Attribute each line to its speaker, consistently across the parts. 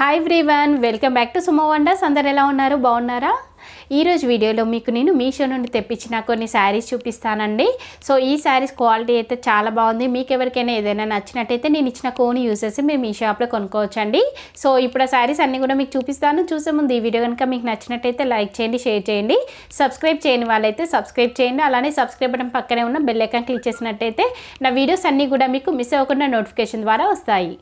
Speaker 1: hi one welcome back to Sumo Wonders అందరు ఎలా ఉన్నారు బాగున్నారా ఈరోజు వీడియోలో మీకు నేను మీషో నుండి తెప్పించిన కొన్ని శారీస్ చూపిస్తానండి సో ఈ శారీస్ క్వాలిటీ అయితే చాలా బాగుంది మీకు ఎవరికైనా ఏదైనా నచ్చినట్టయితే నేను ఇచ్చిన కోన్ యూస్ చేసి మీరు మీ షాప్లో కొనుక్కోవచ్చండి సో ఇప్పుడు ఆ శారీస్ అన్నీ కూడా మీకు చూపిస్తాను చూసే ముందు ఈ వీడియో కనుక మీకు నచ్చినట్టయితే లైక్ చేయండి షేర్ చేయండి సబ్స్క్రైబ్ చేయని వాళ్ళైతే సబ్స్క్రైబ్ చేయండి అలానే సబ్స్క్రైబ్ బటన్ పక్కనే ఉన్న బెల్లైకాన్ క్లిక్ చేసినట్టయితే నా వీడియోస్ అన్నీ కూడా మీకు మిస్ అవ్వకుండా నోటిఫికేషన్ ద్వారా వస్తాయి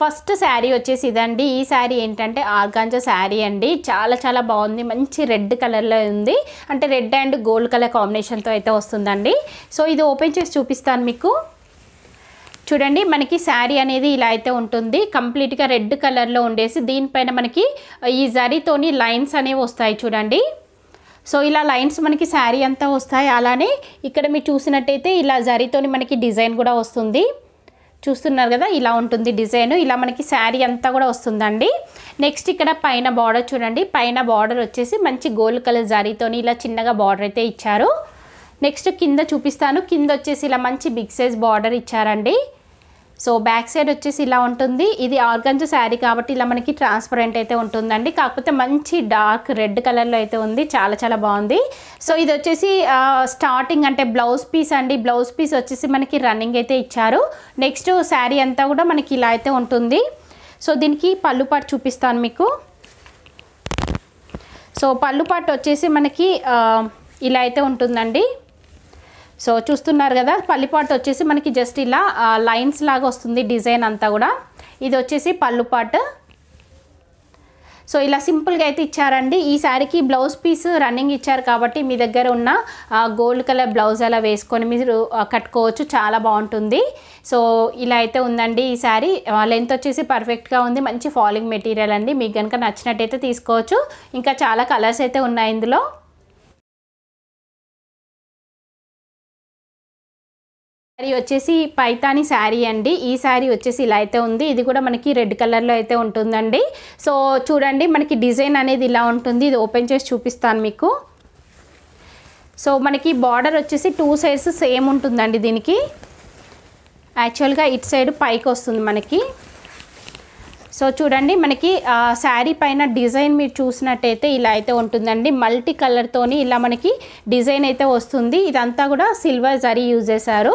Speaker 1: ఫస్ట్ శారీ వచ్చేసి ఇదండి ఈ శారీ ఏంటంటే ఆర్గాంజా శారీ అండి చాలా చాలా బాగుంది మంచి రెడ్ కలర్లో ఉంది అంటే రెడ్ అండ్ గోల్డ్ కలర్ కాంబినేషన్తో అయితే వస్తుందండి సో ఇది ఓపెన్ చేసి చూపిస్తాను మీకు చూడండి మనకి శారీ అనేది ఇలా అయితే ఉంటుంది కంప్లీట్గా రెడ్ కలర్లో ఉండేసి దీనిపైన మనకి ఈ జరీతోని లైన్స్ అనేవి వస్తాయి చూడండి సో ఇలా లైన్స్ మనకి శారీ అంతా వస్తాయి అలానే ఇక్కడ మీరు చూసినట్టయితే ఇలా జరీతోని మనకి డిజైన్ కూడా వస్తుంది చూస్తున్నారు కదా ఇలా ఉంటుంది డిజైన్ ఇలా మనకి శారీ అంతా కూడా వస్తుందండి నెక్స్ట్ ఇక్కడ పైన బార్డర్ చూడండి పైన బార్డర్ వచ్చేసి మంచి గోల్డ్ కలర్ జారీతోని ఇలా చిన్నగా బార్డర్ అయితే ఇచ్చారు నెక్స్ట్ కింద చూపిస్తాను కింద వచ్చేసి ఇలా మంచి బిగ్ సైజ్ బార్డర్ ఇచ్చారండి సో బ్యాక్ సైడ్ వచ్చేసి ఇలా ఉంటుంది ఇది ఆర్గంజ శారీ కాబట్టి ఇలా మనకి ట్రాన్స్పరెంట్ అయితే ఉంటుందండి కాకపోతే మంచి డార్క్ రెడ్ కలర్లో అయితే ఉంది చాలా చాలా బాగుంది సో ఇది వచ్చేసి స్టార్టింగ్ అంటే బ్లౌజ్ పీస్ అండి బ్లౌజ్ పీస్ వచ్చేసి మనకి రన్నింగ్ అయితే ఇచ్చారు నెక్స్ట్ శారీ అంతా కూడా మనకి ఇలా అయితే ఉంటుంది సో దీనికి పళ్ళు పాటు చూపిస్తాను మీకు సో పళ్ళు పాటు వచ్చేసి మనకి ఇలా అయితే ఉంటుందండి సో చూస్తున్నారు కదా పల్లిపాటు వచ్చేసి మనకి జస్ట్ ఇలా లైన్స్ లాగా వస్తుంది డిజైన్ అంతా కూడా ఇది వచ్చేసి పళ్ళుపాటు సో ఇలా సింపుల్గా అయితే ఇచ్చారండి ఈ శారీకి బ్లౌజ్ పీస్ రన్నింగ్ ఇచ్చారు కాబట్టి మీ దగ్గర ఉన్న గోల్డ్ కలర్ బ్లౌజ్ అలా వేసుకొని మీరు కట్టుకోవచ్చు చాలా బాగుంటుంది సో ఇలా అయితే ఉందండి ఈ శారీ లెంత్ వచ్చేసి పర్ఫెక్ట్గా ఉంది మంచి ఫాలింగ్ మెటీరియల్ అండి మీకు కనుక నచ్చినట్టయితే తీసుకోవచ్చు ఇంకా చాలా కలర్స్ అయితే ఉన్నాయి ఇందులో శారీ వచ్చేసి పైతాని శారీ అండి ఈ శారీ వచ్చేసి ఇలా అయితే ఉంది ఇది కూడా మనకి రెడ్ కలర్లో అయితే ఉంటుందండి సో చూడండి మనకి డిజైన్ అనేది ఇలా ఉంటుంది ఇది ఓపెన్ చేసి చూపిస్తాను మీకు సో మనకి బార్డర్ వచ్చేసి టూ సైడ్స్ సేమ్ ఉంటుందండి దీనికి యాక్చువల్గా ఇటు సైడ్ పైకి వస్తుంది మనకి సో చూడండి మనకి శారీ పైన డిజైన్ మీరు చూసినట్టయితే ఇలా అయితే ఉంటుందండి మల్టీ కలర్తోని ఇలా మనకి డిజైన్ అయితే వస్తుంది ఇదంతా కూడా సిల్వర్ జరీ యూజ్ చేశారు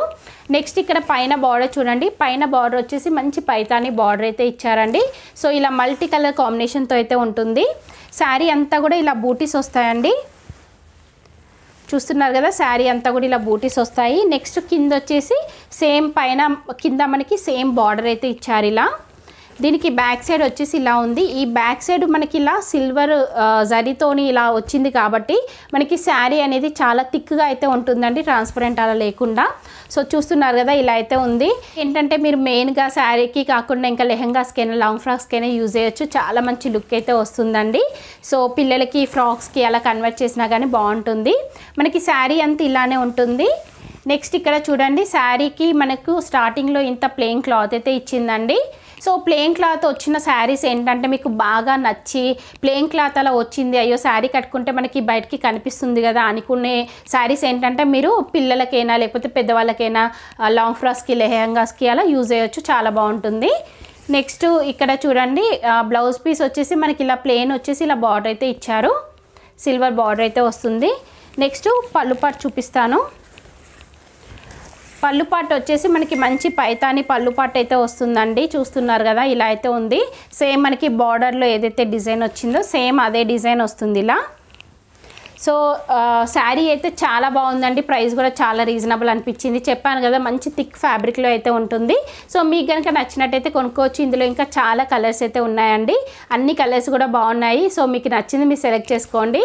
Speaker 1: నెక్స్ట్ ఇక్కడ పైన బార్డర్ చూడండి పైన బార్డర్ వచ్చేసి మంచి పైతాని బార్డర్ అయితే ఇచ్చారండి సో ఇలా మల్టీ కలర్ కాంబినేషన్తో అయితే ఉంటుంది శారీ అంతా కూడా ఇలా బూటీస్ వస్తాయండి చూస్తున్నారు కదా శారీ అంతా కూడా ఇలా బూటీస్ వస్తాయి నెక్స్ట్ కింద వచ్చేసి సేమ్ పైన కింద మనకి సేమ్ బార్డర్ అయితే ఇచ్చారు ఇలా దీనికి బ్యాక్ సైడ్ వచ్చేసి ఇలా ఉంది ఈ బ్యాక్ సైడ్ మనకి ఇలా సిల్వర్ జరీతోని ఇలా వచ్చింది కాబట్టి మనకి శారీ అనేది చాలా థిక్గా అయితే ఉంటుందండి ట్రాన్స్పరెంట్ అలా లేకుండా సో చూస్తున్నారు కదా ఇలా అయితే ఉంది ఏంటంటే మీరు మెయిన్గా శారీకి కాకుండా ఇంకా లెహెంగాస్కైనా లాంగ్ అయినా యూజ్ చేయొచ్చు చాలా మంచి లుక్ అయితే వస్తుందండి సో పిల్లలకి ఫ్రాక్స్కి అలా కన్వర్ట్ చేసినా కానీ బాగుంటుంది మనకి శారీ అంతా ఇలానే ఉంటుంది నెక్స్ట్ ఇక్కడ చూడండి శారీకి మనకు స్టార్టింగ్లో ఇంత ప్లెయిన్ క్లాత్ అయితే ఇచ్చిందండి సో ప్లెయిన్ క్లాత్ వచ్చిన శారీస్ ఏంటంటే మీకు బాగా నచ్చి ప్లెయిన్ క్లాత్ అలా వచ్చింది అయ్యో శారీ కట్టుకుంటే మనకి బయటికి కనిపిస్తుంది కదా అనుకునే శారీస్ ఏంటంటే మీరు పిల్లలకైనా లేకపోతే పెద్దవాళ్ళకైనా లాంగ్ ఫ్రాక్స్కి లెహంగాస్కి అలా యూజ్ చేయొచ్చు చాలా బాగుంటుంది నెక్స్ట్ ఇక్కడ చూడండి బ్లౌజ్ పీస్ వచ్చేసి మనకి ఇలా ప్లెయిన్ వచ్చేసి ఇలా బార్డర్ అయితే ఇచ్చారు సిల్వర్ బార్డర్ అయితే వస్తుంది నెక్స్ట్ పళ్ళు పాటు చూపిస్తాను పళ్ళు పాట వచ్చేసి మనకి మంచి పైతాని పళ్ళు పాట అయితే వస్తుందండి చూస్తున్నారు కదా ఇలా అయితే ఉంది సేమ్ మనకి బార్డర్లో ఏదైతే డిజైన్ వచ్చిందో సేమ్ అదే డిజైన్ వస్తుంది ఇలా సో శారీ అయితే చాలా బాగుందండి ప్రైస్ కూడా చాలా రీజనబుల్ అనిపించింది చెప్పాను కదా మంచి థిక్ ఫ్యాబ్రిక్లో అయితే ఉంటుంది సో మీకు కనుక నచ్చినట్టయితే కొనుక్కోవచ్చు ఇందులో ఇంకా చాలా కలర్స్ అయితే ఉన్నాయండి అన్ని కలర్స్ కూడా బాగున్నాయి సో మీకు నచ్చింది మీరు సెలెక్ట్ చేసుకోండి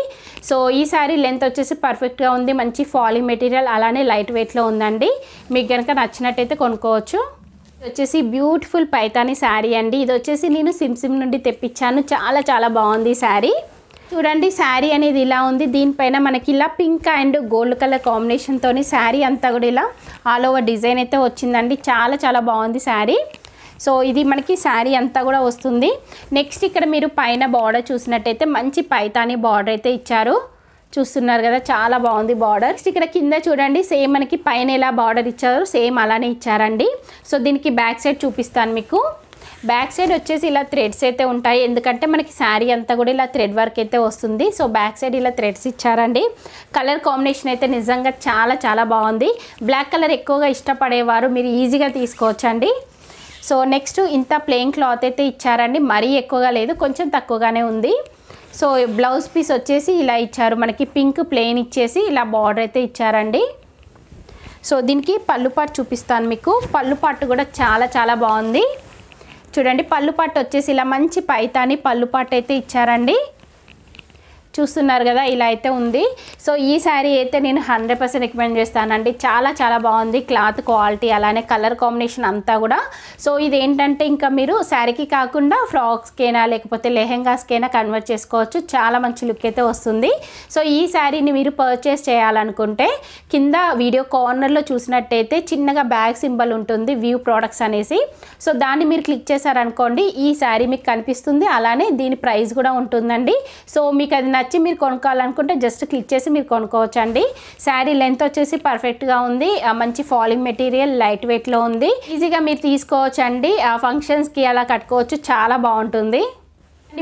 Speaker 1: సో ఈ శారీ లెంత్ వచ్చేసి పర్ఫెక్ట్గా ఉంది మంచి ఫాలింగ్ మెటీరియల్ అలానే లైట్ వెయిట్లో ఉందండి మీకు కనుక నచ్చినట్టయితే కొనుక్కోవచ్చు వచ్చేసి బ్యూటిఫుల్ పైతాని శారీ అండి ఇది వచ్చేసి నేను సిమ్సిమ్ నుండి తెప్పించాను చాలా చాలా బాగుంది శారీ చూడండి శారీ అనేది ఇలా ఉంది దీనిపైన మనకి ఇలా పింక్ అండ్ గోల్డ్ కలర్ కాంబినేషన్తో శారీ అంతా కూడా ఇలా ఆల్ ఓవర్ డిజైన్ అయితే వచ్చిందండి చాలా చాలా బాగుంది శారీ సో ఇది మనకి శారీ అంతా కూడా వస్తుంది నెక్స్ట్ ఇక్కడ మీరు పైన బార్డర్ చూసినట్టయితే మంచి పైతాని బార్డర్ అయితే ఇచ్చారు చూస్తున్నారు కదా చాలా బాగుంది బార్డర్ ఇక్కడ కింద చూడండి సేమ్ మనకి పైన ఎలా బార్డర్ ఇచ్చారో సేమ్ అలానే ఇచ్చారండి సో దీనికి బ్యాక్ సైడ్ చూపిస్తాను మీకు బ్యాక్ సైడ్ వచ్చేసి ఇలా థ్రెడ్స్ అయితే ఉంటాయి ఎందుకంటే మనకి శారీ అంతా కూడా ఇలా థ్రెడ్ వర్క్ అయితే వస్తుంది సో బ్యాక్ సైడ్ ఇలా థ్రెడ్స్ ఇచ్చారండి కలర్ కాంబినేషన్ అయితే నిజంగా చాలా చాలా బాగుంది బ్లాక్ కలర్ ఎక్కువగా ఇష్టపడేవారు మీరు ఈజీగా తీసుకోవచ్చండి సో నెక్స్ట్ ఇంత ప్లెయిన్ క్లాత్ అయితే ఇచ్చారండి మరీ ఎక్కువగా లేదు కొంచెం తక్కువగానే ఉంది సో బ్లౌజ్ పీస్ వచ్చేసి ఇలా ఇచ్చారు మనకి పింక్ ప్లెయిన్ ఇచ్చేసి ఇలా బార్డర్ అయితే ఇచ్చారండి సో దీనికి పళ్ళు పాటు చూపిస్తాను మీకు పళ్ళు పాటు కూడా చాలా చాలా బాగుంది చూడండి పళ్ళు పాట వచ్చేసి ఇలా మంచి పైతాని పళ్ళు పాట అయితే ఇచ్చారండి చూస్తున్నారు కదా ఇలా అయితే ఉంది సో ఈ శారీ అయితే నేను హండ్రెడ్ పర్సెంట్ రికమెండ్ చేస్తానండి చాలా చాలా బాగుంది క్లాత్ క్వాలిటీ అలానే కలర్ కాంబినేషన్ అంతా కూడా సో ఇది ఏంటంటే ఇంకా మీరు శారీకి కాకుండా ఫ్రాక్స్కైనా లేకపోతే లెహెంగాస్కైనా కన్వర్ట్ చేసుకోవచ్చు చాలా మంచి లుక్ అయితే వస్తుంది సో ఈ శారీని మీరు పర్చేస్ చేయాలనుకుంటే కింద వీడియో కార్నర్లో చూసినట్టయితే చిన్నగా బ్యాగ్ సింబల్ ఉంటుంది వ్యూ ప్రోడక్ట్స్ అనేసి సో దాన్ని మీరు క్లిక్ చేశారనుకోండి ఈ శారీ మీకు కనిపిస్తుంది అలానే దీని ప్రైస్ కూడా ఉంటుందండి సో మీకు అది వచ్చి మీరు కొనుక్కోవాలనుకుంటే జస్ట్ క్లిక్ చేసి మీరు కొనుక్కోవచ్చండి శారీ లెంత్ వచ్చేసి పర్ఫెక్ట్గా ఉంది మంచి ఫాలింగ్ మెటీరియల్ లైట్ వెయిట్లో ఉంది ఈజీగా మీరు తీసుకోవచ్చండి ఫంక్షన్స్కి అలా కట్టుకోవచ్చు చాలా బాగుంటుంది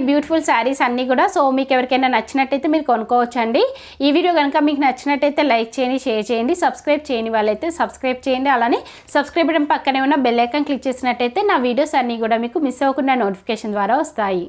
Speaker 1: బ్యూటిఫుల్ శారీస్ అన్నీ కూడా సో మీకు ఎవరికైనా నచ్చినట్టయితే మీరు కొనుక్కోవచ్చండి ఈ వీడియో కనుక మీకు నచ్చినట్టయితే లైక్ చేయండి షేర్ చేయండి సబ్స్క్రైబ్ చేయని వాళ్ళైతే సబ్స్క్రైబ్ చేయండి అలానే సబ్స్క్రైబ్ పక్కనే ఉన్న బెల్లైకన్ క్లిక్ చేసినట్టయితే నా వీడియోస్ అన్నీ కూడా మీకు మిస్ అవ్వకుండా నోటిఫికేషన్ ద్వారా వస్తాయి